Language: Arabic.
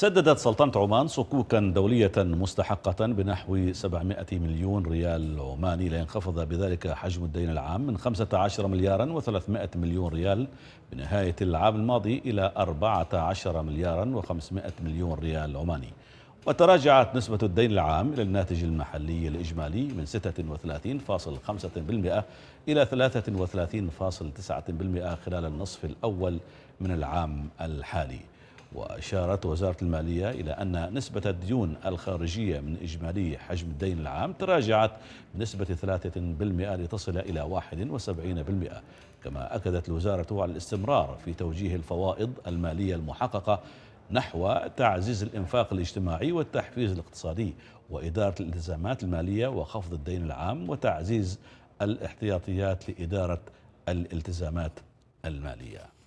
سددت سلطنة عمان صكوكا دولية مستحقة بنحو 700 مليون ريال عماني لينخفض بذلك حجم الدين العام من 15 مليارا و300 مليون ريال بنهاية العام الماضي إلى 14 مليارا و500 مليون ريال عماني وتراجعت نسبة الدين العام إلى الناتج المحلي الإجمالي من 36.5% إلى 33.9% خلال النصف الأول من العام الحالي وأشارت وزارة المالية إلى أن نسبة الديون الخارجية من إجمالي حجم الدين العام تراجعت بنسبة 3% لتصل إلى 71% كما أكدت الوزارة على الاستمرار في توجيه الفوائض المالية المحققة نحو تعزيز الإنفاق الاجتماعي والتحفيز الاقتصادي وإدارة الالتزامات المالية وخفض الدين العام وتعزيز الاحتياطيات لإدارة الالتزامات الماليه